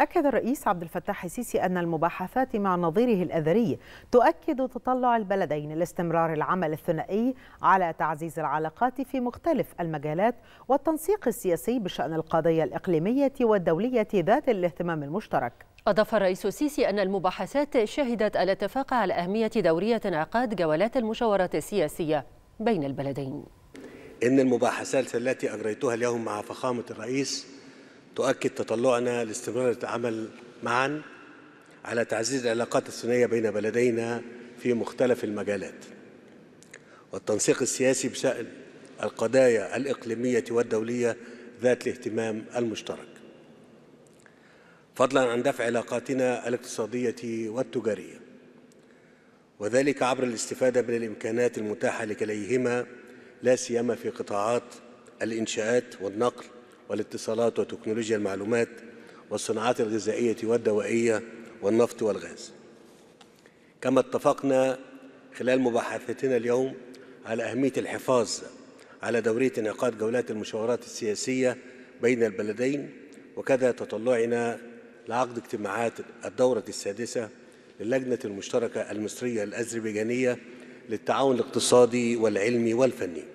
أكد الرئيس عبد الفتاح السيسي أن المباحثات مع نظيره الأذري تؤكد تطلع البلدين لاستمرار العمل الثنائي على تعزيز العلاقات في مختلف المجالات والتنسيق السياسي بشأن القضية الإقليمية والدولية ذات الاهتمام المشترك. أضاف الرئيس السيسي أن المباحثات شهدت الاتفاق على أهمية دورية انعقاد جولات المشاورات السياسية بين البلدين. إن المباحثات التي أجريتها اليوم مع فخامة الرئيس تؤكد تطلعنا لاستمرار العمل معا على تعزيز العلاقات الثنائية بين بلدينا في مختلف المجالات والتنسيق السياسي بشأن القضايا الإقليمية والدولية ذات الاهتمام المشترك فضلا عن دفع علاقاتنا الاقتصادية والتجارية وذلك عبر الاستفادة من الإمكانات المتاحة لكليهما لا سيما في قطاعات الإنشاءات والنقل والاتصالات وتكنولوجيا المعلومات والصناعات الغذائية والدوائية والنفط والغاز كما اتفقنا خلال مباحثتنا اليوم على أهمية الحفاظ على دورية انعقاد جولات المشاورات السياسية بين البلدين وكذا تطلعنا لعقد اجتماعات الدورة السادسة للجنة المشتركة المصرية الأذربيجانية للتعاون الاقتصادي والعلمي والفني